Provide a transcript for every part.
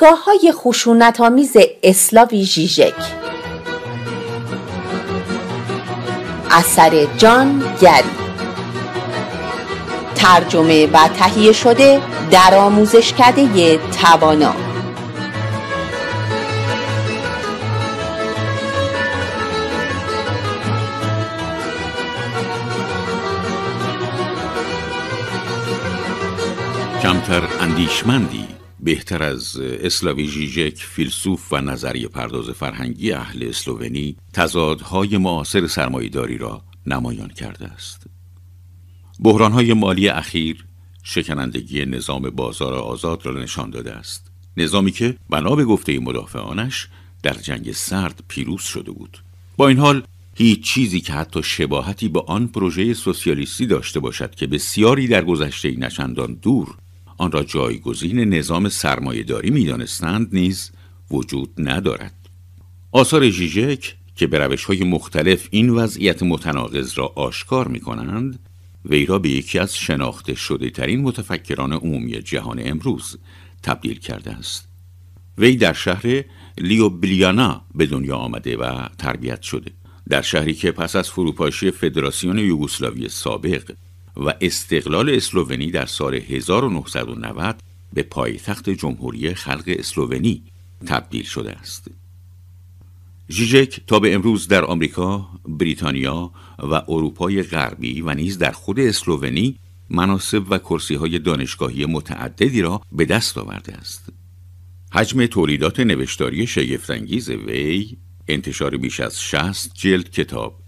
دیدگاه های خشونت آمیز اسلاوی ژیژک اثر جان گری ترجمه و تهیه شده در آموزش آموزشکده توانا کمتر اندیشمندی بهتر از اسلاوی جیجک، فیلسوف و نظریه پرداز فرهنگی اهل اسلوونی تضادهای معاصر سرمایهداری را نمایان کرده است بحرانهای مالی اخیر شکنندگی نظام بازار آزاد را نشان داده است نظامی که بنا به گفته مدافعانش در جنگ سرد پیروز شده بود با این حال هیچ چیزی که حتی شباهتی به آن پروژه سوسیالیستی داشته باشد که بسیاری در گذشته نچندان دور آن را جایگزین نظام سرمایهداری میدانستند نیز وجود ندارد آثار ژیژک که به روش های مختلف این وضعیت متناقض را آشکار می کنند وی را به یکی از شناخته شده ترین متفکران عمومی جهان امروز تبدیل کرده است وی در شهر لیو بلیانا به دنیا آمده و تربیت شده در شهری که پس از فروپاشی فدراسیون یوگسلاوی سابق و استقلال اسلوونی در سال 1990 به پایتخت جمهوری خلق اسلوونی تبدیل شده است. ژیژک تا به امروز در آمریکا، بریتانیا و اروپای غربی و نیز در خود اسلوونی مناسب و کرسی های دانشگاهی متعددی را به دست آورده است. حجم تولیدات نوشتاری شگفتانگیز وی، انتشار بیش از 60 جلد کتاب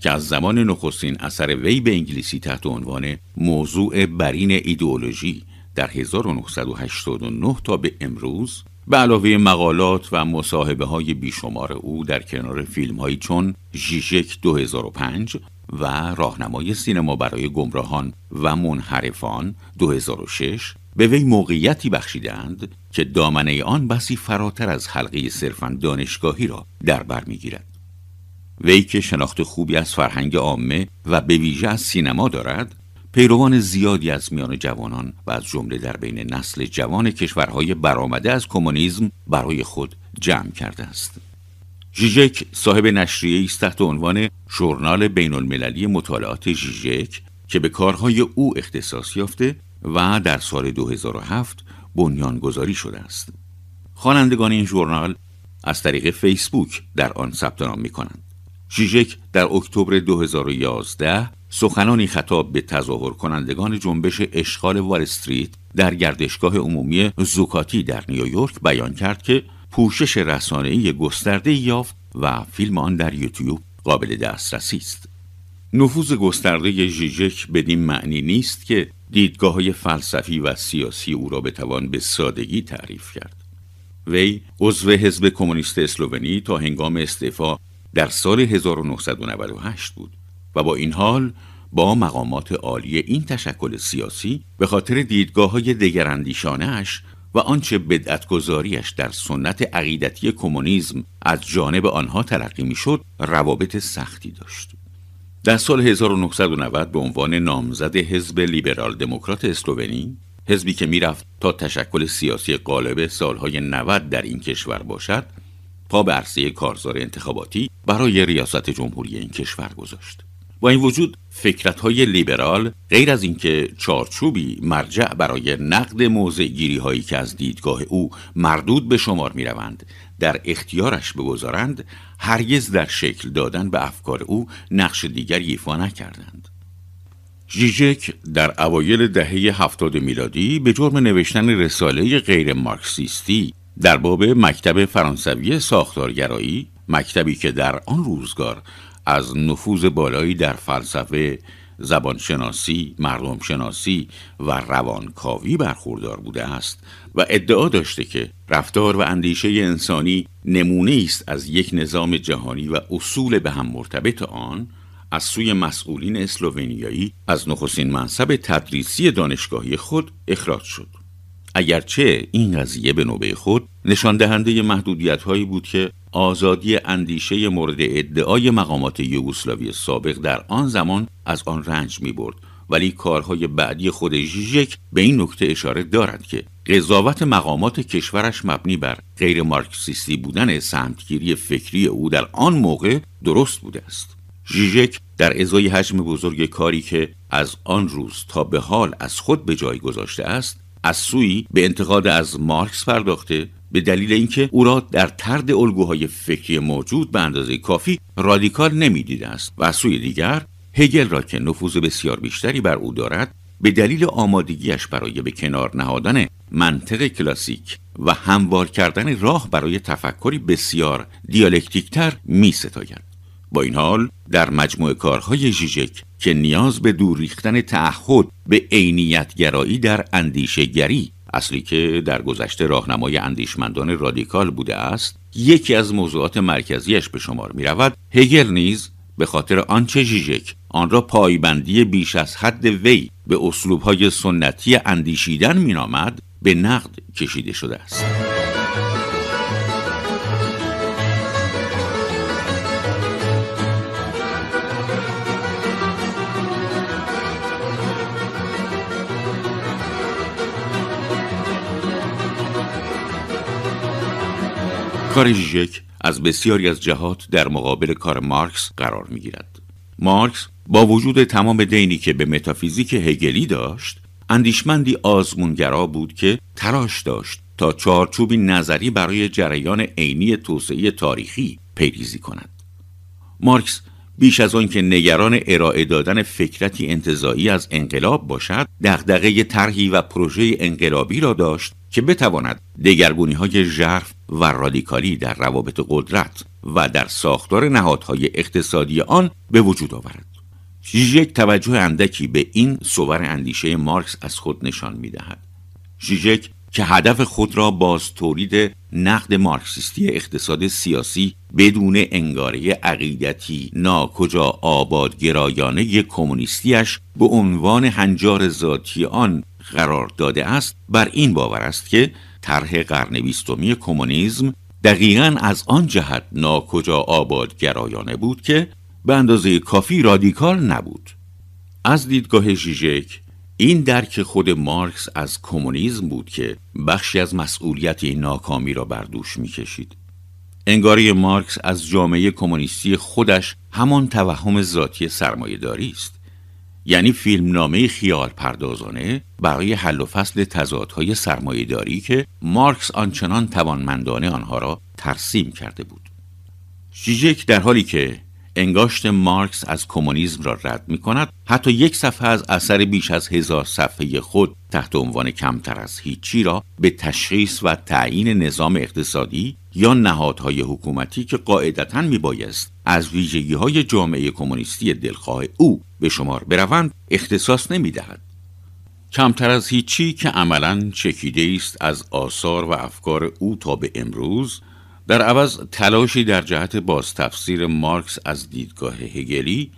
که از زمان نخستین اثر وی به انگلیسی تحت عنوان موضوع برین ایدئولوژی در 1989 تا به امروز به علاوه مقالات و مصاحبه های بیشمار او در کنار فیلم های چون ژیژک 2005 و راهنمای سینما برای گمراهان و منحرفان 2006 به وی موقعیتی بخشیدند که دامنه آن بسی فراتر از حلقه صرفا دانشگاهی را در بر میگیرد وی که شناخت خوبی از فرهنگ عامه و به ویژه از سینما دارد پیروان زیادی از میان جوانان و از جمله در بین نسل جوان کشورهای برآمده از کمونیسم برای خود جمع کرده است ژیژک صاحب نشریه است تحت عنوان ژورنال بین المللی مطالعات ژیژک که به کارهای او اختصاص یافته و در سال 2007 بنیانگذاری شده است خوانندگان این ژورنال از طریق فیسبوک در آن ثبت نام می کنند ژیژک در اکتبر 2011 سخنانی خطاب به تظاهر کنندگان جنبش اشغال وال استریت در گردشگاه عمومی زوکاتی در نیویورک بیان کرد که پوشش رسانه‌ای گسترده یافت و فیلم آن در یوتیوب قابل دسترسی است. نفوذ گسترده ژیژک بدین معنی نیست که دیدگاه های فلسفی و سیاسی او را بتوان به سادگی تعریف کرد. وی عضو حزب کمونیست اسلوونی تا هنگام استعفا در سال 1998 بود و با این حال با مقامات عالی این تشکل سیاسی به خاطر دیدگاه های و آنچه بدعتگذاریش در سنت عقیدتی کمونیسم از جانب آنها تلقی میشد روابط سختی داشت در سال 1990 به عنوان نامزد حزب لیبرال دموکرات اسلوونی حزبی که میرفت تا تشکل سیاسی غالب سالهای 90 در این کشور باشد پا به عرصه کارزار انتخاباتی برای ریاست جمهوری این کشور گذاشت با این وجود فکرت های لیبرال غیر از اینکه چارچوبی مرجع برای نقد موضع گیری هایی که از دیدگاه او مردود به شمار می روند در اختیارش بگذارند هرگز در شکل دادن به افکار او نقش دیگر ایفا نکردند جیجک در اوایل دهه هفتاد میلادی به جرم نوشتن رساله غیر مارکسیستی در باب مکتب فرانسوی ساختارگرایی مکتبی که در آن روزگار از نفوذ بالایی در فلسفه زبانشناسی، مردمشناسی و روانکاوی برخوردار بوده است و ادعا داشته که رفتار و اندیشه انسانی نمونه است از یک نظام جهانی و اصول به هم مرتبط آن از سوی مسئولین اسلوونیایی از نخستین منصب تدریسی دانشگاهی خود اخراج شد. اگرچه این قضیه به نوبه خود نشان دهنده محدودیت هایی بود که آزادی اندیشه مورد ادعای مقامات یوگسلاوی سابق در آن زمان از آن رنج می برد ولی کارهای بعدی خود ژیژک به این نکته اشاره دارد که قضاوت مقامات کشورش مبنی بر غیر مارکسیستی بودن سمتگیری فکری او در آن موقع درست بوده است ژیژک در ازای حجم بزرگ کاری که از آن روز تا به حال از خود به جای گذاشته است از به انتقاد از مارکس پرداخته به دلیل اینکه او را در ترد الگوهای فکری موجود به اندازه کافی رادیکال نمیدیده است و از سوی دیگر هگل را که نفوذ بسیار بیشتری بر او دارد به دلیل آمادگیش برای به کنار نهادن منطق کلاسیک و هموار کردن راه برای تفکری بسیار دیالکتیکتر می ستاید. با این حال در مجموع کارهای ژیژک که نیاز به دور ریختن تعهد به عینیت گرایی در اندیشه گری اصلی که در گذشته راهنمای اندیشمندان رادیکال بوده است یکی از موضوعات مرکزیش به شمار می رود هگل نیز به خاطر آنچه ژیژک آن را پایبندی بیش از حد وی به اسلوبهای سنتی اندیشیدن مینامد به نقد کشیده شده است کار ژیژک از بسیاری از جهات در مقابل کار مارکس قرار می گیرد. مارکس با وجود تمام دینی که به متافیزیک هگلی داشت اندیشمندی آزمونگرا بود که تراش داشت تا چارچوبی نظری برای جریان عینی توسعه تاریخی پیریزی کند مارکس بیش از آنکه نگران ارائه دادن فکرتی انتظایی از انقلاب باشد دغدغه طرحی و پروژه انقلابی را داشت که بتواند دگرگونی های ژرف و رادیکالی در روابط قدرت و در ساختار نهادهای اقتصادی آن به وجود آورد ژیژک توجه اندکی به این صور اندیشه مارکس از خود نشان میدهد ژیژک که هدف خود را باز تولید نقد مارکسیستی اقتصاد سیاسی بدون انگاره عقیدتی ناکجا آبادگرایانه کمونیستیش به عنوان هنجار ذاتی آن قرار داده است بر این باور است که طرح قرن بیستمی کمونیسم دقیقا از آن جهت ناکجا گرایانه بود که به اندازه کافی رادیکال نبود از دیدگاه ژیژک این درک خود مارکس از کمونیسم بود که بخشی از مسئولیت این ناکامی را بر دوش میکشید انگاری مارکس از جامعه کمونیستی خودش همان توهم ذاتی سرمایهداری است یعنی فیلمنامه خیال پردازانه برای حل و فصل تضادهای سرمایهداری که مارکس آنچنان توانمندانه آنها را ترسیم کرده بود شیجک در حالی که انگاشت مارکس از کمونیسم را رد می کند حتی یک صفحه از اثر بیش از هزار صفحه خود تحت عنوان کمتر از هیچی را به تشخیص و تعیین نظام اقتصادی یا نهادهای حکومتی که قاعدتا می بایست از ویژگی های جامعه کمونیستی دلخواه او به شمار بروند اختصاص نمیدهد کمتر از هیچی که عملا چکیده است از آثار و افکار او تا به امروز در عوض تلاشی در جهت بازتفسیر مارکس از دیدگاه هگلی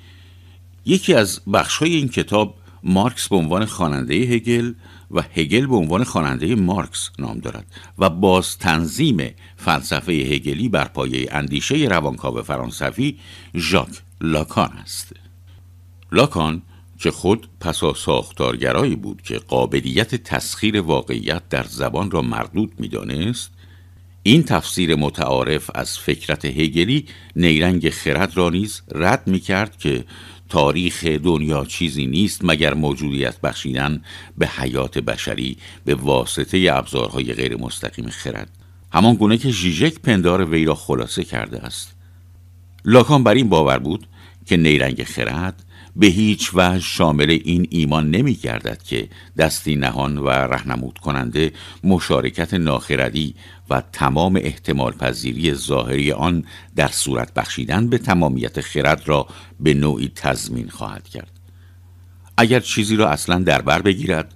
یکی از بخشهای این کتاب مارکس به عنوان خواننده هگل و هگل به عنوان خواننده مارکس نام دارد و باز تنظیم فلسفه هگلی بر پایه اندیشه روانکاو فرانسوی ژاک لاکان است. لاکان که خود پسا ساختارگرایی بود که قابلیت تسخیر واقعیت در زبان را مردود میدانست این تفسیر متعارف از فکرت هگلی نیرنگ خرد را نیز رد می کرد که تاریخ دنیا چیزی نیست مگر موجودیت بخشیدن به حیات بشری به واسطه ابزارهای غیر مستقیم خرد همان گونه که ژیژک پندار وی را خلاصه کرده است لاکان بر این باور بود که نیرنگ خرد به هیچ وجه شامل این ایمان نمی گردد که دستی نهان و رهنمود کننده مشارکت ناخردی و تمام احتمال پذیری ظاهری آن در صورت بخشیدن به تمامیت خرد را به نوعی تضمین خواهد کرد اگر چیزی را اصلا در بر بگیرد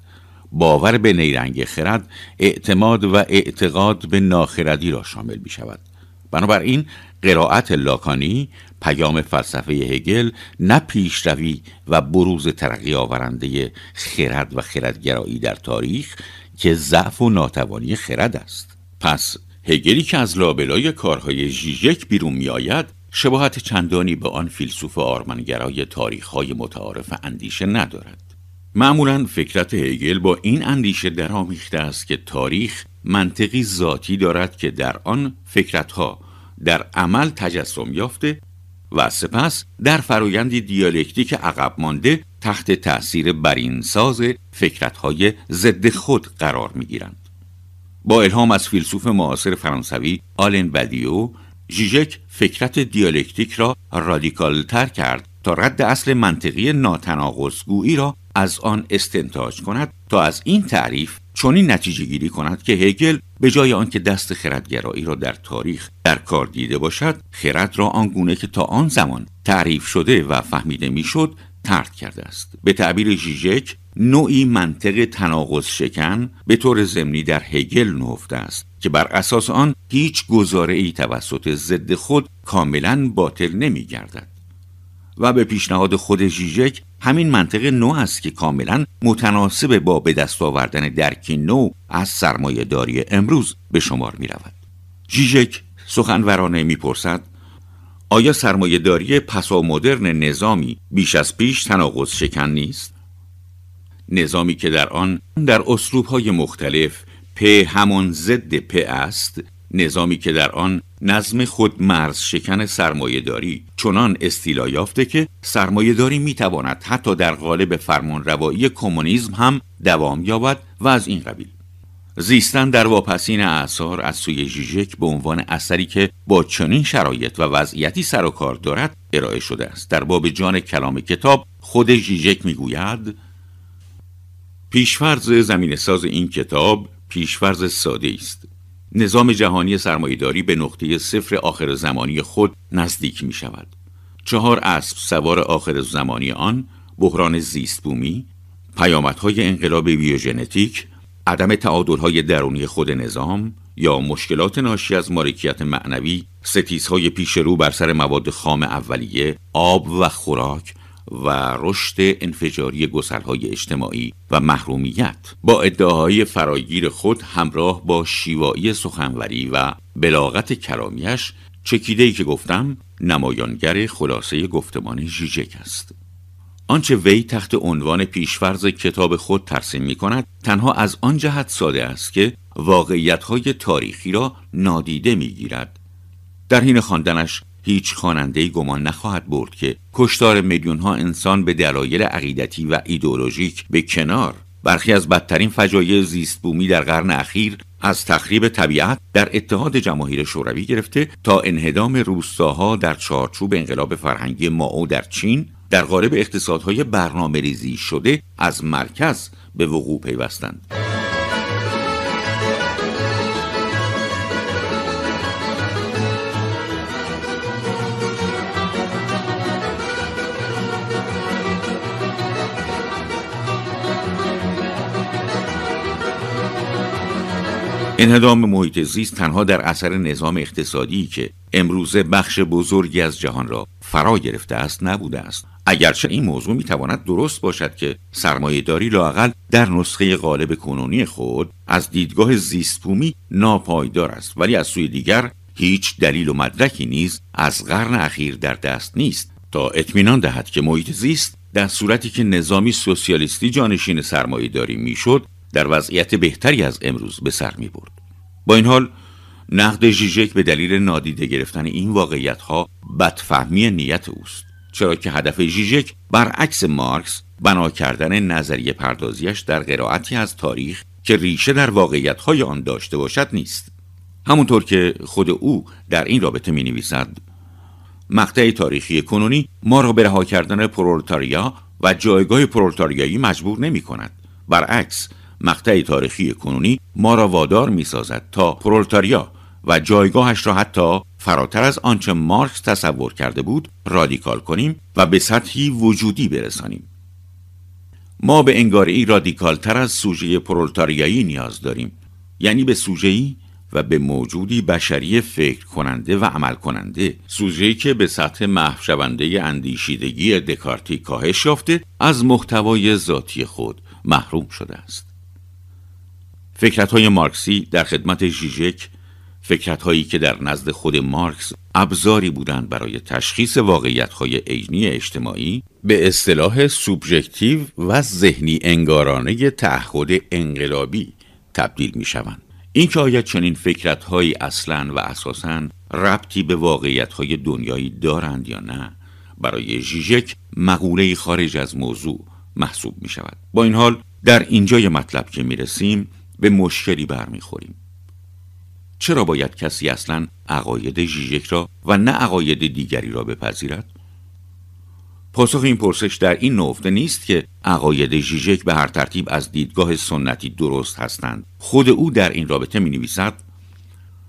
باور به نیرنگ خرد اعتماد و اعتقاد به ناخردی را شامل می شود بنابراین قرائت لاکانی پیام فلسفه هگل نه پیشروی و بروز ترقی آورنده خرد و خردگرایی در تاریخ که ضعف و ناتوانی خرد است پس هگلی که از لابلای کارهای ژیژک بیرون میآید شباهت چندانی به آن فیلسوف آرمنگرای تاریخهای متعارف اندیشه ندارد معمولا فکرت هگل با این اندیشه درآمیخته است که تاریخ منطقی ذاتی دارد که در آن فکرتها در عمل تجسم یافته و سپس در فرایند دیالکتیک عقب مانده تحت تأثیر برینساز فکرتهای ضد خود قرار می گیرند. با الهام از فیلسوف معاصر فرانسوی آلن بدیو ژیژک فکرت دیالکتیک را رادیکال تر کرد تا رد اصل منطقی ناتناقضگویی را از آن استنتاج کند تا از این تعریف چنین نتیجه گیری کند که هگل به جای آنکه دست خردگرایی را در تاریخ در کار دیده باشد خرد را آنگونه که تا آن زمان تعریف شده و فهمیده میشد ترد کرده است به تعبیر ژیژک نوعی منطق تناقض شکن به طور ضمنی در هگل نهفته است که بر اساس آن هیچ گزاره ای توسط ضد خود کاملا باطل نمی و به پیشنهاد خود ژیژک همین منطق نو است که کاملا متناسب با به دست آوردن درکی نو از سرمایه داری امروز به شمار می رود. ژیژک سخنورانه میپرسد آیا سرمایه داری پسا مدرن نظامی بیش از پیش تناقض شکن نیست؟ نظامی که در آن در های مختلف په همان ضد په است نظامی که در آن نظم خود مرز شکن سرمایه داری چنان استیلا یافته که سرمایه داری می تواند حتی در قالب فرمان روایی کمونیسم هم دوام یابد و از این قبیل زیستن در واپسین اثار از سوی ژیژک به عنوان اثری که با چنین شرایط و وضعیتی سر و کار دارد ارائه شده است در باب جان کلام کتاب خود ژیژک میگوید پیشفرز زمین ساز این کتاب پیشفرز ساده است نظام جهانی سرمایهداری به نقطه صفر آخر زمانی خود نزدیک می شود. چهار اسب سوار آخر زمانی آن بحران زیست بومی، پیامدهای انقلاب بیوژنتیک، عدم تعادلهای درونی خود نظام یا مشکلات ناشی از مالکیت معنوی، ستیزهای پیش رو بر سر مواد خام اولیه، آب و خوراک و رشد انفجاری گسلهای اجتماعی و محرومیت با ادعاهای فراگیر خود همراه با شیوایی سخنوری و بلاغت چکیده ای که گفتم نمایانگر خلاصه گفتمان ژیژک است آنچه وی تحت عنوان پیشفرز کتاب خود ترسیم می کند تنها از آن جهت ساده است که واقعیتهای تاریخی را نادیده می گیرد. در حین خواندنش هیچ خواننده گمان نخواهد برد که کشتار میلیون ها انسان به دلایل عقیدتی و ایدولوژیک به کنار برخی از بدترین فجایع زیست بومی در قرن اخیر از تخریب طبیعت در اتحاد جماهیر شوروی گرفته تا انهدام روستاها در چارچوب انقلاب فرهنگی ماو در چین در قالب اقتصادهای برنامه ریزی شده از مرکز به وقوع پیوستند. انهدام محیط زیست تنها در اثر نظام اقتصادی که امروزه بخش بزرگی از جهان را فرا گرفته است نبوده است اگرچه این موضوع میتواند درست باشد که سرمایهداری لاقل در نسخه غالب کنونی خود از دیدگاه زیستبومی ناپایدار است ولی از سوی دیگر هیچ دلیل و مدرکی نیز از قرن اخیر در دست نیست تا اطمینان دهد که محیط زیست در صورتی که نظامی سوسیالیستی جانشین سرمایهداری میشد در وضعیت بهتری از امروز به سر می برد. با این حال نقد ژیژک به دلیل نادیده گرفتن این واقعیت ها بدفهمی نیت اوست چرا که هدف ژیژک برعکس مارکس بنا کردن نظریه پردازیش در قرائتی از تاریخ که ریشه در واقعیت های آن داشته باشد نیست همونطور که خود او در این رابطه می نویسد مقطع تاریخی کنونی ما را به رها کردن پرولتاریا و جایگاه پرولتاریایی مجبور نمی کند برعکس مقطع تاریخی کنونی ما را وادار می سازد تا پرولتاریا و جایگاهش را حتی فراتر از آنچه مارکس تصور کرده بود رادیکال کنیم و به سطحی وجودی برسانیم ما به انگاری رادیکالتر از سوژه پرولتاریایی نیاز داریم یعنی به سوژه‌ای و به موجودی بشری فکر کننده و عمل کننده سوژه‌ای که به سطح محو شونده اندیشیدگی دکارتی کاهش یافته از محتوای ذاتی خود محروم شده است فکرت های مارکسی در خدمت ژیژک فکرت هایی که در نزد خود مارکس ابزاری بودند برای تشخیص واقعیت های عینی اجتماعی به اصطلاح سوبژکتیو و ذهنی انگارانه تعهد انقلابی تبدیل می شوند اینکه آیا چنین فکرت هایی اصلا و اساسا ربطی به واقعیت های دنیایی دارند یا نه برای ژیژک مقوله خارج از موضوع محسوب می شود با این حال در اینجای مطلب که می رسیم به مشکلی برمیخوریم چرا باید کسی اصلا عقاید ژیژک را و نه عقاید دیگری را بپذیرد پاسخ این پرسش در این نوفته نیست که عقاید ژیژک به هر ترتیب از دیدگاه سنتی درست هستند خود او در این رابطه می نویسد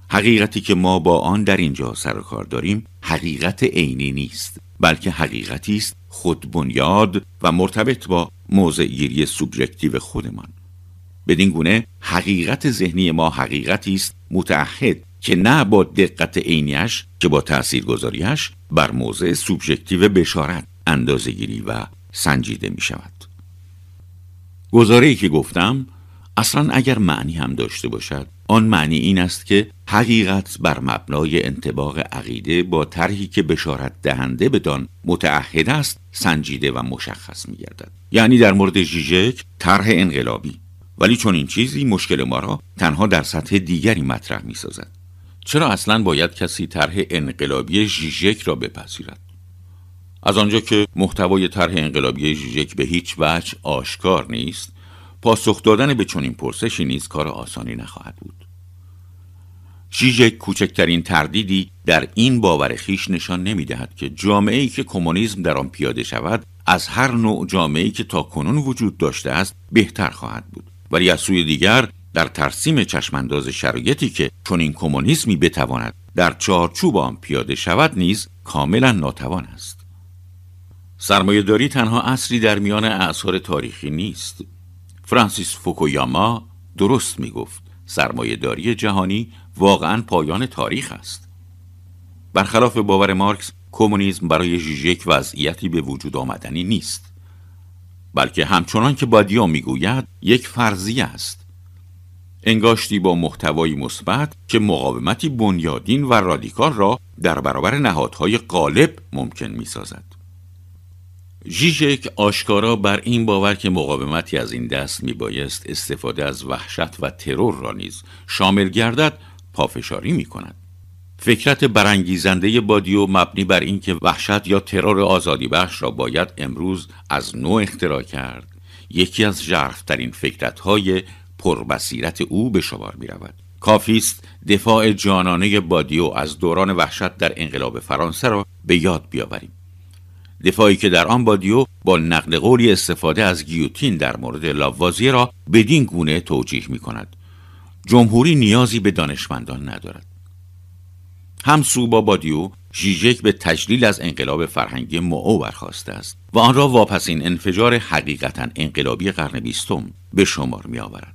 حقیقتی که ما با آن در اینجا سر کار داریم حقیقت عینی نیست بلکه حقیقتی است خود بنیاد و مرتبط با موضع گیری سوبژکتیو خودمان بدین گونه حقیقت ذهنی ما حقیقتی است متعهد که نه با دقت عینیش که با تاثیرگذاریش بر موضع سوبژکتیو بشارت اندازهگیری و سنجیده می شود گزاره ای که گفتم اصلا اگر معنی هم داشته باشد آن معنی این است که حقیقت بر مبنای انتباق عقیده با طرحی که بشارت دهنده بدان متعهد است سنجیده و مشخص می گردد یعنی در مورد ژیژک طرح انقلابی ولی چون این چیزی مشکل ما را تنها در سطح دیگری مطرح می سازد. چرا اصلا باید کسی طرح انقلابی ژیژک را بپذیرد؟ از آنجا که محتوای طرح انقلابی ژیژک به هیچ وجه آشکار نیست، پاسخ دادن به چنین پرسشی نیز کار آسانی نخواهد بود. ژیژک کوچکترین تردیدی در این باور خیش نشان نمیدهد که جامعه ای که کمونیسم در آن پیاده شود از هر نوع جامعه ای که تا کنون وجود داشته است بهتر خواهد بود ولی از سوی دیگر در ترسیم چشمانداز شرایطی که این کمونیسمی بتواند در چارچوب آن پیاده شود نیز کاملا ناتوان است سرمایهداری تنها اصری در میان اعثار تاریخی نیست فرانسیس فوکویاما درست می گفت سرمایهداری جهانی واقعا پایان تاریخ است برخلاف باور مارکس کمونیسم برای ژیژک وضعیتی به وجود آمدنی نیست بلکه همچنان که بادیو میگوید یک فرضیه است انگاشتی با محتوایی مثبت که مقاومتی بنیادین و رادیکال را در برابر نهادهای غالب ممکن میسازد ژیژک آشکارا بر این باور که مقاومتی از این دست میبایست استفاده از وحشت و ترور را نیز شامل گردد پافشاری میکند. فکرت برانگیزنده بادیو مبنی بر اینکه وحشت یا ترور آزادی بخش را باید امروز از نو اختراع کرد یکی از ژرفترین فکرت های پربصیرت او به شمار می رود کافی است دفاع جانانه بادیو از دوران وحشت در انقلاب فرانسه را به یاد بیاوریم دفاعی که در آن بادیو با نقل قولی استفاده از گیوتین در مورد لاوازیه را بدین گونه توجیح می کند جمهوری نیازی به دانشمندان ندارد با بادیو ژیژک به تجلیل از انقلاب فرهنگی معو برخواسته است و آن را واپسین انفجار حقیقتا انقلابی قرن بیستم به شمار می آورد.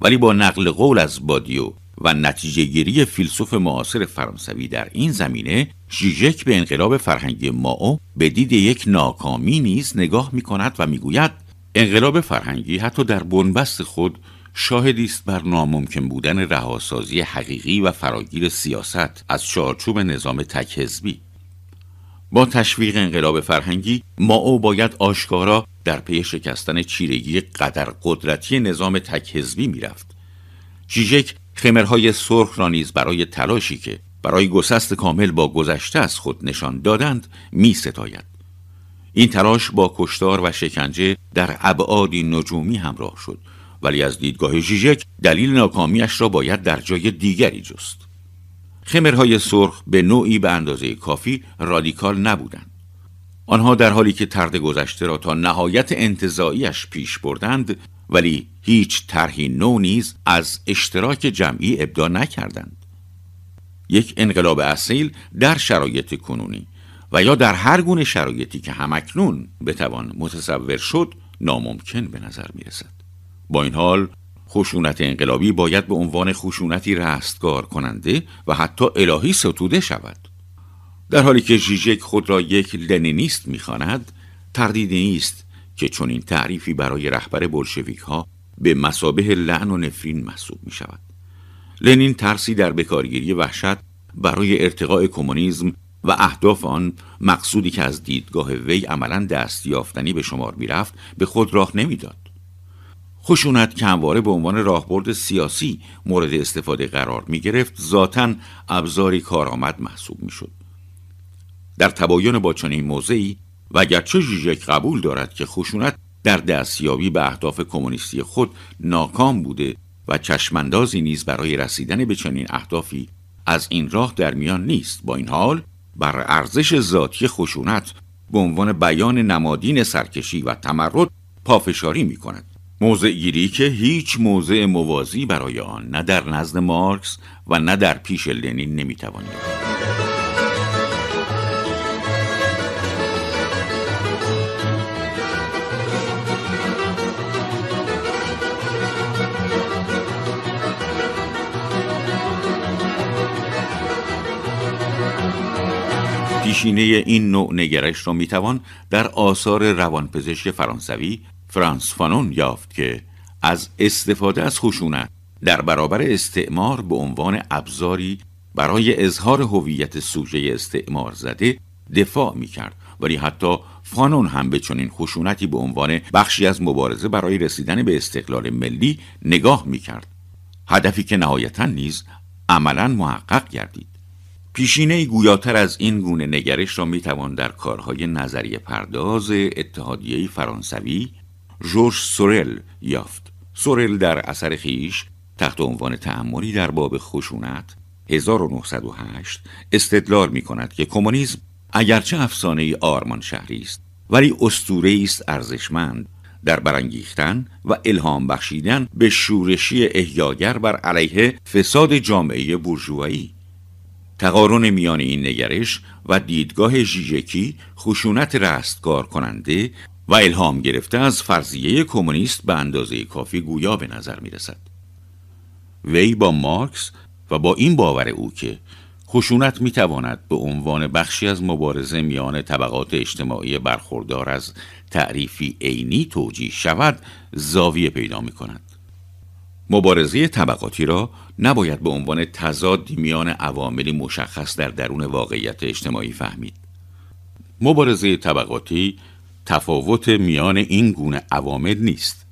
ولی با نقل قول از بادیو و نتیجه گیری فیلسوف معاصر فرانسوی در این زمینه ژیژک به انقلاب فرهنگی ماو به دید یک ناکامی نیز نگاه می کند و میگوید انقلاب فرهنگی حتی در بنبست خود شاهدی است بر ناممکن بودن رهاسازی حقیقی و فراگیر سیاست از چارچوب نظام تکهزبی. با تشویق انقلاب فرهنگی ما او باید آشکارا در پی شکستن چیرگی قدر قدرتی نظام تکحزبی میرفت جیجک، خمرهای سرخ را نیز برای تلاشی که برای گسست کامل با گذشته از خود نشان دادند می ستاید. این تلاش با کشتار و شکنجه در ابعادی نجومی همراه شد ولی از دیدگاه ژیژک دلیل ناکامیش را باید در جای دیگری جست خمرهای سرخ به نوعی به اندازه کافی رادیکال نبودند آنها در حالی که ترد گذشته را تا نهایت انتظاییش پیش بردند ولی هیچ طرحی نو نیز از اشتراک جمعی ابدا نکردند یک انقلاب اصیل در شرایط کنونی و یا در هر گونه شرایطی که همکنون بتوان متصور شد ناممکن به نظر میرسد با این حال خشونت انقلابی باید به عنوان خشونتی رستگار کننده و حتی الهی ستوده شود در حالی که ژیژک خود را یک لنینیست میخواند تردید نیست که این تعریفی برای رهبر بلشویک ها به مسابه لعن و نفرین محسوب می شود. لنین ترسی در بکارگیری وحشت برای ارتقاء کمونیسم و اهداف آن مقصودی که از دیدگاه وی عملا دست یافتنی به شمار میرفت به خود راه نمیداد خشونت که همواره به عنوان راهبرد سیاسی مورد استفاده قرار می گرفت ذاتا ابزاری کارآمد محسوب می شد. در تباین با چنین موضعی و گرچه ژیژک قبول دارد که خشونت در دستیابی به اهداف کمونیستی خود ناکام بوده و چشماندازی نیز برای رسیدن به چنین اهدافی از این راه در میان نیست با این حال بر ارزش ذاتی خشونت به عنوان بیان نمادین سرکشی و تمرد پافشاری می کند موضع گیری که هیچ موضع موازی برای آن نه در نزد مارکس و نه در پیش لنین نمیتوانید. پیشینه این نوع نگرش را میتوان در آثار روانپزشک فرانسوی فرانس فانون یافت که از استفاده از خشونت در برابر استعمار به عنوان ابزاری برای اظهار هویت سوژه استعمار زده دفاع می کرد ولی حتی فانون هم به چنین خشونتی به عنوان بخشی از مبارزه برای رسیدن به استقلال ملی نگاه می کرد هدفی که نهایتا نیز عملا محقق گردید پیشینه گویاتر از این گونه نگرش را میتوان توان در کارهای نظریه پرداز اتحادیه فرانسوی جورج سورل یافت سورل در اثر خیش تحت عنوان تعملی در باب خشونت 1908 استدلال می کند که کمونیسم اگرچه افسانه ای آرمان شهری است ولی استوره است ارزشمند در برانگیختن و الهام بخشیدن به شورشی احیاگر بر علیه فساد جامعه بورژوایی تقارن میان این نگرش و دیدگاه ژیژکی خشونت رستگار کننده و الهام گرفته از فرضیه کمونیست به اندازه کافی گویا به نظر می رسد. وی با مارکس و با این باور او که خشونت می تواند به عنوان بخشی از مبارزه میان طبقات اجتماعی برخوردار از تعریفی عینی توجیه شود زاویه پیدا می کند. مبارزه طبقاتی را نباید به عنوان تضادی میان عواملی مشخص در درون واقعیت اجتماعی فهمید. مبارزه طبقاتی تفاوت میان این گونه عوامل نیست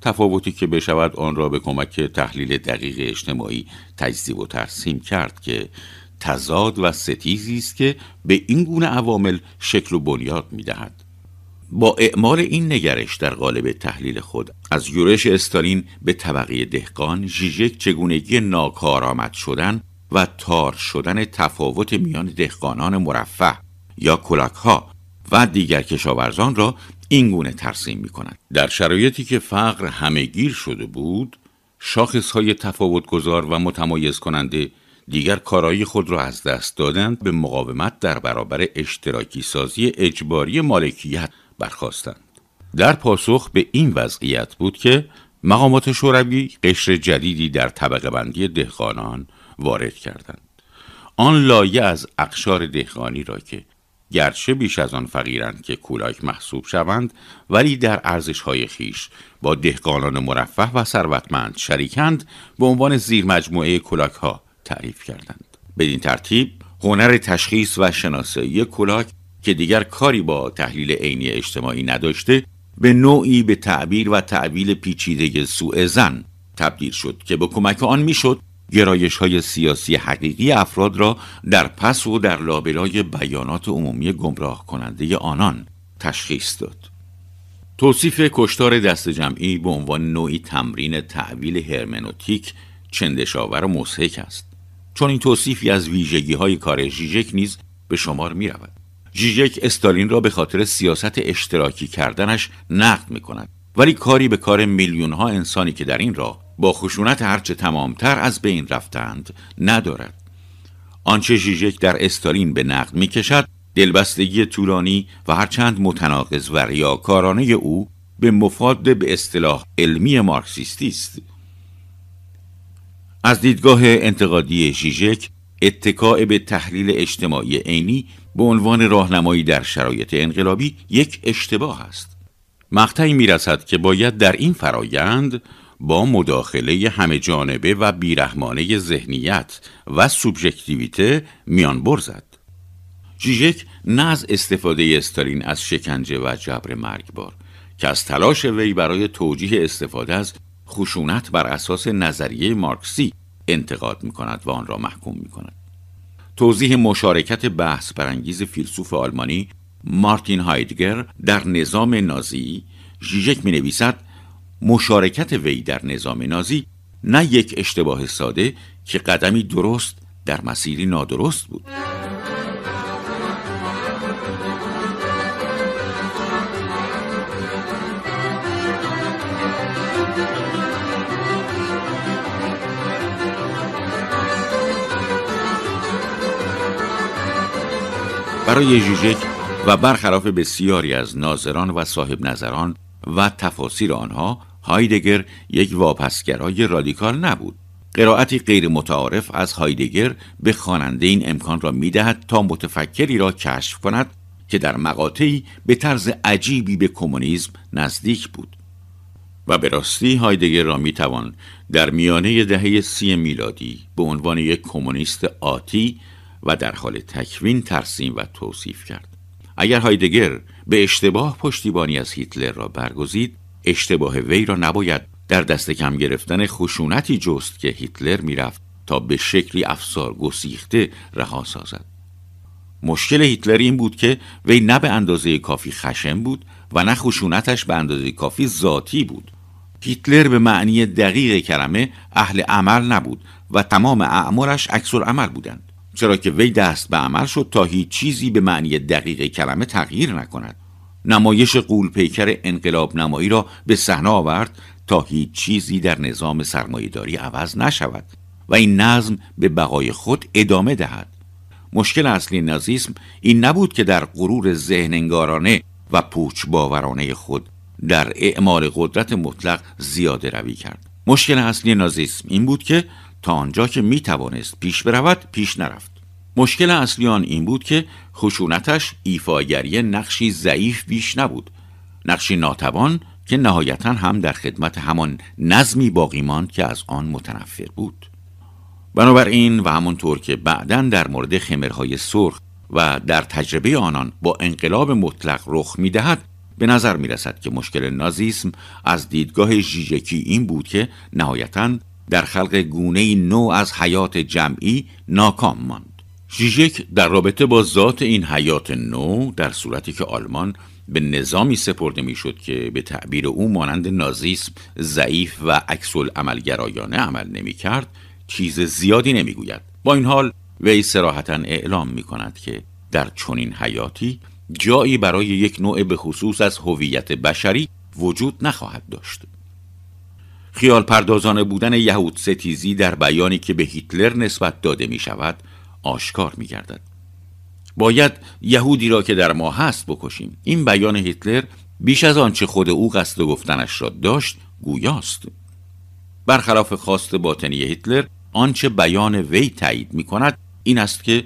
تفاوتی که بشود آن را به کمک تحلیل دقیق اجتماعی تجزیه و ترسیم کرد که تضاد و ستیزی است که به این گونه عوامل شکل و بنیاد میدهد با اعمال این نگرش در قالب تحلیل خود از یورش استالین به طبقه دهقان ژیژک چگونگی ناکارآمد شدن و تار شدن تفاوت میان دهقانان مرفه یا کلکها. و دیگر کشاورزان را این گونه ترسیم می کنند. در شرایطی که فقر همهگیر شده بود شاخص های تفاوت گذار و متمایز کننده دیگر کارایی خود را از دست دادند به مقاومت در برابر اشتراکی سازی اجباری مالکیت برخواستند. در پاسخ به این وضعیت بود که مقامات شوروی قشر جدیدی در طبقه بندی دهقانان وارد کردند. آن لایه از اقشار دهقانی را که گرچه بیش از آن فقیرند که کولاک محسوب شوند ولی در ارزش های خیش با دهقانان مرفه و ثروتمند شریکند به عنوان زیر مجموعه کولاک ها تعریف کردند بدین ترتیب هنر تشخیص و شناسایی کولاک که دیگر کاری با تحلیل عینی اجتماعی نداشته به نوعی به تعبیر و تعبیل پیچیده سوء زن تبدیل شد که به کمک آن میشد گرایش های سیاسی حقیقی افراد را در پس و در لابلای بیانات عمومی گمراه کننده آنان تشخیص داد. توصیف کشتار دست جمعی به عنوان نوعی تمرین تعویل هرمنوتیک چندشاور و مسحک است. چون این توصیفی از ویژگی های کار ژیژک نیز به شمار می رود. جیجک استالین را به خاطر سیاست اشتراکی کردنش نقد می کند ولی کاری به کار میلیون ها انسانی که در این راه با خشونت هرچه تمامتر از بین رفتند ندارد آنچه ژیژک در استالین به نقد میکشد دلبستگی طولانی و هرچند متناقض و ریاکارانه او به مفاد به اصطلاح علمی مارکسیستی است از دیدگاه انتقادی ژیژک اتکاع به تحلیل اجتماعی عینی به عنوان راهنمایی در شرایط انقلابی یک اشتباه است مقطعی میرسد که باید در این فرایند با مداخله همه جانبه و بیرحمانه ذهنیت و سوبژکتیویته میان برزد. جیجک نه از استفاده استالین از شکنجه و جبر مرگبار که از تلاش وی برای توجیه استفاده از خشونت بر اساس نظریه مارکسی انتقاد می کند و آن را محکوم می کند. توضیح مشارکت بحث برانگیز فیلسوف آلمانی مارتین هایدگر در نظام نازی جیجک می نویسد مشارکت وی در نظام نازی نه یک اشتباه ساده که قدمی درست در مسیری نادرست بود برای ژیژک و برخلاف بسیاری از ناظران و صاحب نظران و تفاسیر آنها هایدگر یک واپسگرای رادیکال نبود قرائتی غیر متعارف از هایدگر به خواننده این امکان را میدهد تا متفکری را کشف کند که در مقاطعی به طرز عجیبی به کمونیسم نزدیک بود و به راستی هایدگر را میتوان در میانه دهه سی میلادی به عنوان یک کمونیست آتی و در حال تکوین ترسیم و توصیف کرد اگر هایدگر به اشتباه پشتیبانی از هیتلر را برگزید اشتباه وی را نباید در دست کم گرفتن خشونتی جست که هیتلر میرفت تا به شکلی افسار گسیخته رها سازد مشکل هیتلر این بود که وی نه به اندازه کافی خشم بود و نه خشونتش به اندازه کافی ذاتی بود هیتلر به معنی دقیق کرمه اهل عمل نبود و تمام اعمارش عکس عمل بودند چرا که وی دست به عمل شد تا هیچ چیزی به معنی دقیق کلمه تغییر نکند نمایش قول پیکر انقلاب نمایی را به صحنه آورد تا هیچ چیزی در نظام سرمایهداری عوض نشود و این نظم به بقای خود ادامه دهد مشکل اصلی نازیسم این نبود که در غرور ذهننگارانه و پوچ باورانه خود در اعمال قدرت مطلق زیاده روی کرد مشکل اصلی نازیسم این بود که تا آنجا که می توانست پیش برود پیش نرفت مشکل اصلی آن این بود که خشونتش ایفاگری نقشی ضعیف بیش نبود نقشی ناتوان که نهایتا هم در خدمت همان نظمی باقی ماند که از آن متنفر بود بنابراین و همانطور که بعدا در مورد خمرهای سرخ و در تجربه آنان با انقلاب مطلق رخ میدهد به نظر می که مشکل نازیسم از دیدگاه ژیژکی این بود که نهایتا در خلق گونه نو از حیات جمعی ناکام ماند ژیژک در رابطه با ذات این حیات نو در صورتی که آلمان به نظامی سپرده میشد که به تعبیر او مانند نازیسم ضعیف و عکس عملگرایانه عمل نمیکرد چیز زیادی نمیگوید با این حال وی سراحتا اعلام می کند که در چنین حیاتی جایی برای یک نوع به خصوص از هویت بشری وجود نخواهد داشت خیال پردازانه بودن یهود ستیزی در بیانی که به هیتلر نسبت داده می شود آشکار می گردد. باید یهودی را که در ما هست بکشیم این بیان هیتلر بیش از آنچه خود او قصد گفتنش را داشت گویاست برخلاف خواست باطنی هیتلر آنچه بیان وی تایید می کند این است که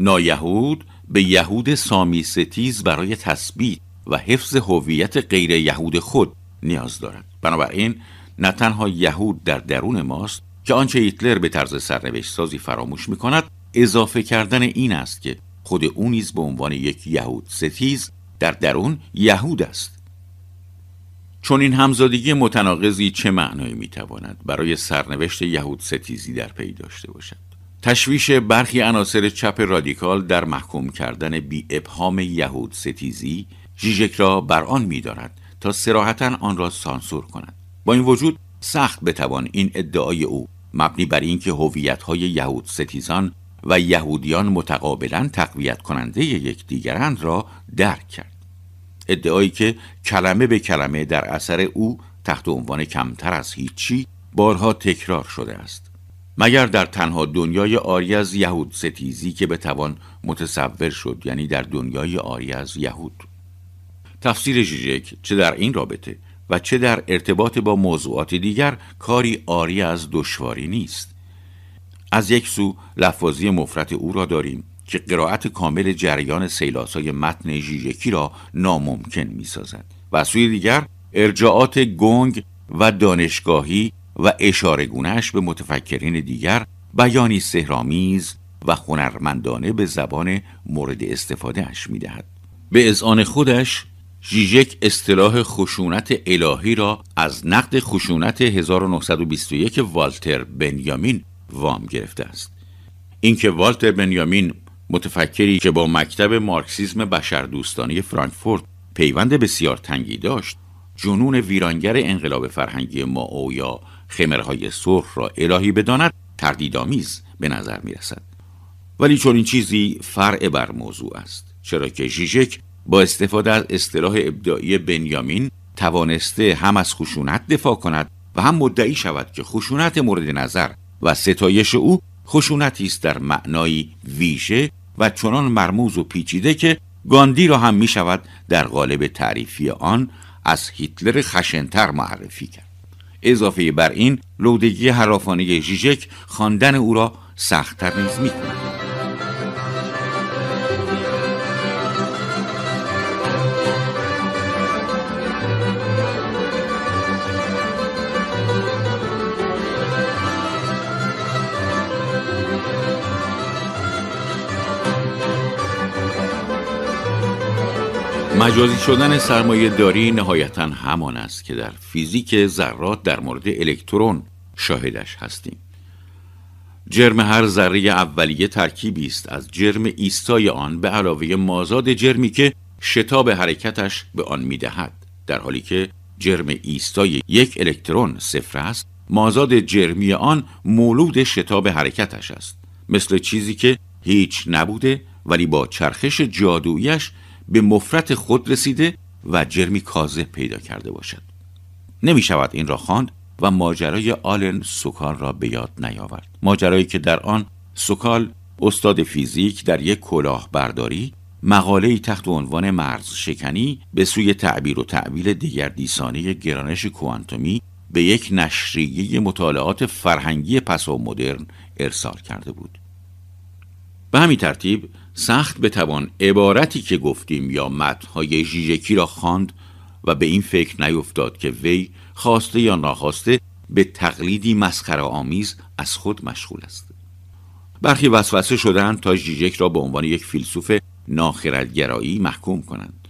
نایهود به یهود سامی ستیز برای تثبیت و حفظ هویت غیر یهود خود نیاز دارد بنابراین نه تنها یهود در درون ماست که آنچه هیتلر به طرز سرنوشت سازی فراموش می کند اضافه کردن این است که خود او نیز به عنوان یک یهود ستیز در درون یهود است چون این همزادگی متناقضی چه معنایی میتواند برای سرنوشت یهود ستیزی در پی داشته باشد تشویش برخی عناصر چپ رادیکال در محکوم کردن بی یهود ستیزی جیجک را بر آن میدارد تا سراحتا آن را سانسور کند با این وجود سخت بتوان این ادعای او مبنی بر اینکه هویت‌های یهود ستیزان و یهودیان متقابلا تقویت کننده یکدیگرند را درک کرد ادعایی که کلمه به کلمه در اثر او تحت عنوان کمتر از هیچی بارها تکرار شده است مگر در تنها دنیای آری از یهود ستیزی که بتوان متصور شد یعنی در دنیای آری از یهود تفسیر ژیژک چه در این رابطه و چه در ارتباط با موضوعات دیگر کاری آری از دشواری نیست از یک سو لفاظی مفرت او را داریم که قرائت کامل جریان سیلاسای متن ژیژکی را ناممکن می سازد و سوی دیگر ارجاعات گنگ و دانشگاهی و اشارگونش به متفکرین دیگر بیانی سهرامیز و هنرمندانه به زبان مورد استفادهش می دهد. به ازان خودش ژیژک اصطلاح خشونت الهی را از نقد خشونت 1921 والتر بنیامین وام گرفته است اینکه والتر بنیامین متفکری که با مکتب مارکسیزم بشردوستانه فرانکفورت پیوند بسیار تنگی داشت جنون ویرانگر انقلاب فرهنگی ما او یا خمرهای سرخ را الهی بداند تردیدآمیز به نظر می رسد ولی چون این چیزی فرع بر موضوع است چرا که ژیژک با استفاده از اصطلاح ابداعی بنیامین توانسته هم از خشونت دفاع کند و هم مدعی شود که خشونت مورد نظر و ستایش او خشونتی است در معنای ویژه و چنان مرموز و پیچیده که گاندی را هم می شود در قالب تعریفی آن از هیتلر خشنتر معرفی کرد اضافه بر این لودگی حرافانه ژیژک خواندن او را سختتر نیز می کند. مجازی شدن سرمایه داری نهایتا همان است که در فیزیک ذرات در مورد الکترون شاهدش هستیم جرم هر ذره اولیه ترکیبی است از جرم ایستای آن به علاوه مازاد جرمی که شتاب حرکتش به آن میدهد در حالی که جرم ایستای یک الکترون صفر است مازاد جرمی آن مولود شتاب حرکتش است مثل چیزی که هیچ نبوده ولی با چرخش جادویش به مفرت خود رسیده و جرمی کاذب پیدا کرده باشد نمی شود این را خواند و ماجرای آلن سوکال را به یاد نیاورد ماجرایی که در آن سوکال استاد فیزیک در یک کلاه برداری مقاله تحت عنوان مرز شکنی به سوی تعبیر و تعبیل دیگردیسانه گرانش کوانتومی به یک نشریه مطالعات فرهنگی و مدرن ارسال کرده بود به همین ترتیب سخت بتوان عبارتی که گفتیم یا متنهای ژیژکی را خواند و به این فکر نیفتاد که وی خواسته یا ناخواسته به تقلیدی مسخره آمیز از خود مشغول است برخی وسوسه شدند تا ژیژک را به عنوان یک فیلسوف ناخردگرایی محکوم کنند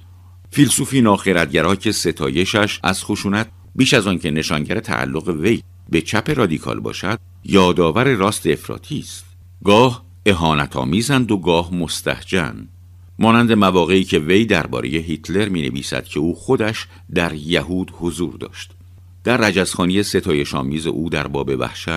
فیلسوفی ناخردگرا که ستایشش از خشونت بیش از آنکه نشانگر تعلق وی به چپ رادیکال باشد یادآور راست افراطی است گاه اهانت آمیزند و گاه مستهجن مانند مواقعی که وی درباره هیتلر می نویسد که او خودش در یهود حضور داشت در رجزخانی ستایش آمیز او در باب وحشت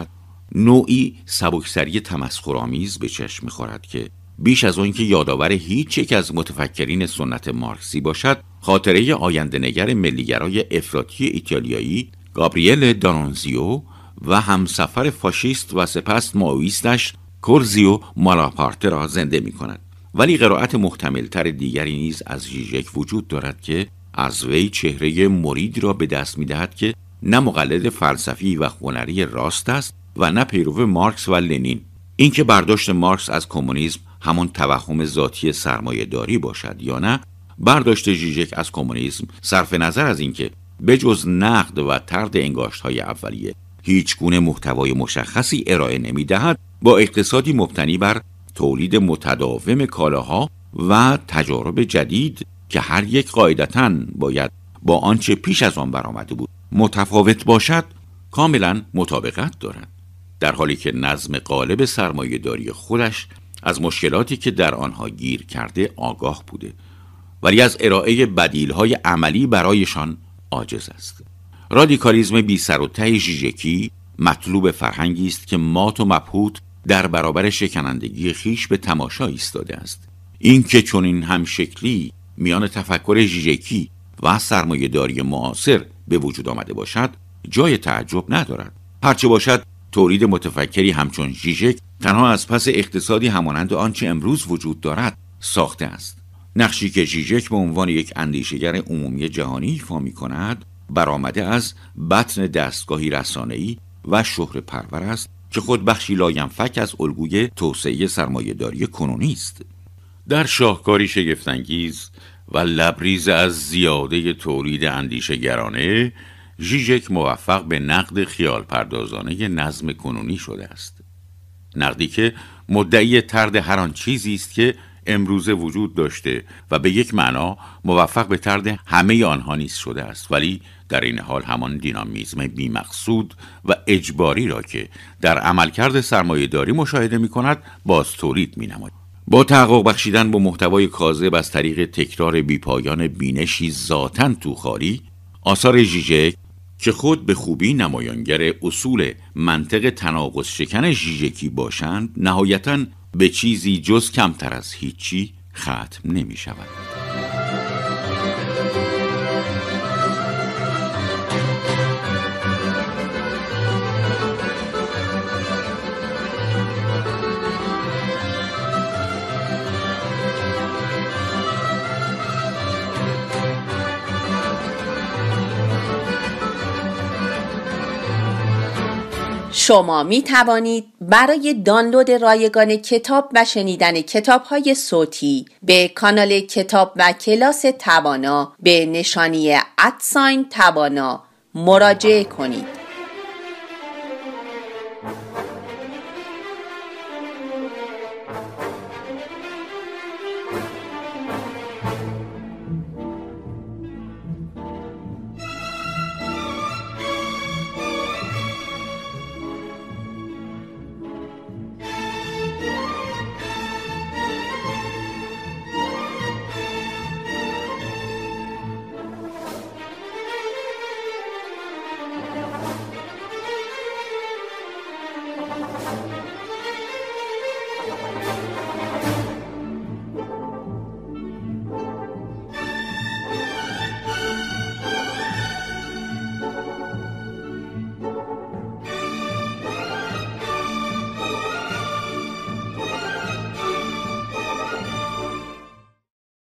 نوعی سبکسری تمسخرآمیز به چشم میخورد که بیش از آنکه یادآور هیچ یک از متفکرین سنت مارکسی باشد خاطره آیندهنگر ملیگرای افراطی ایتالیایی گابریل دانونزیو و همسفر فاشیست و سپس ماویستش کورزیو مالاپارته را زنده می کند ولی قرائت محتملتر دیگری نیز از ژیژک وجود دارد که از وی چهره مرید را به دست می دهد که نه مقلد فلسفی و هنری راست است و نه پیرو مارکس و لنین اینکه برداشت مارکس از کمونیسم همان توهم ذاتی سرمایه داری باشد یا نه برداشت ژیژک از کمونیسم صرف نظر از اینکه به جز نقد و ترد انگاشت های اولیه هیچ گونه محتوای مشخصی ارائه نمی دهد با اقتصادی مبتنی بر تولید متداوم کالاها و تجارب جدید که هر یک قاعدتا باید با آنچه پیش از آن برآمده بود متفاوت باشد کاملا مطابقت دارد در حالی که نظم قالب سرمایه داری خودش از مشکلاتی که در آنها گیر کرده آگاه بوده ولی از ارائه بدیل های عملی برایشان عاجز است رادیکالیزم بی سر و ته مطلوب فرهنگی است که مات و مبهوت در برابر شکنندگی خیش به تماشا ایستاده است اینکه چون این همشکلی میان تفکر ژیژکی و سرمایه داری معاصر به وجود آمده باشد جای تعجب ندارد هرچه باشد تولید متفکری همچون ژیژک تنها از پس اقتصادی همانند آنچه امروز وجود دارد ساخته است نقشی که ژیژک به عنوان یک اندیشگر عمومی جهانی ایفا می کند برآمده از بطن دستگاهی رسانه‌ای و شهر پرور است که خود بخشی لاینفک از الگوی توسعه سرمایهداری کنونی است در شاهکاری شگفتانگیز و لبریز از زیاده تولید گرانه ژیژک موفق به نقد خیال پردازانه نظم کنونی شده است نقدی که مدعی ترد هر آن چیزی است که امروزه وجود داشته و به یک معنا موفق به ترد همه آنها نیز شده است ولی در این حال همان دینامیزم بیمقصود و اجباری را که در عملکرد سرمایه داری مشاهده می کند باز تولید می نماید. با تحقق بخشیدن با محتوای کاذب از طریق تکرار بیپایان بینشی ذاتا توخاری آثار ژیژک که خود به خوبی نمایانگر اصول منطق تناقض شکن ژیژکی باشند نهایتا به چیزی جز کمتر از هیچی ختم نمی شود. شما می توانید برای دانلود رایگان کتاب و شنیدن کتاب های صوتی به کانال کتاب و کلاس توانا به نشانی ادساین توانا مراجعه کنید.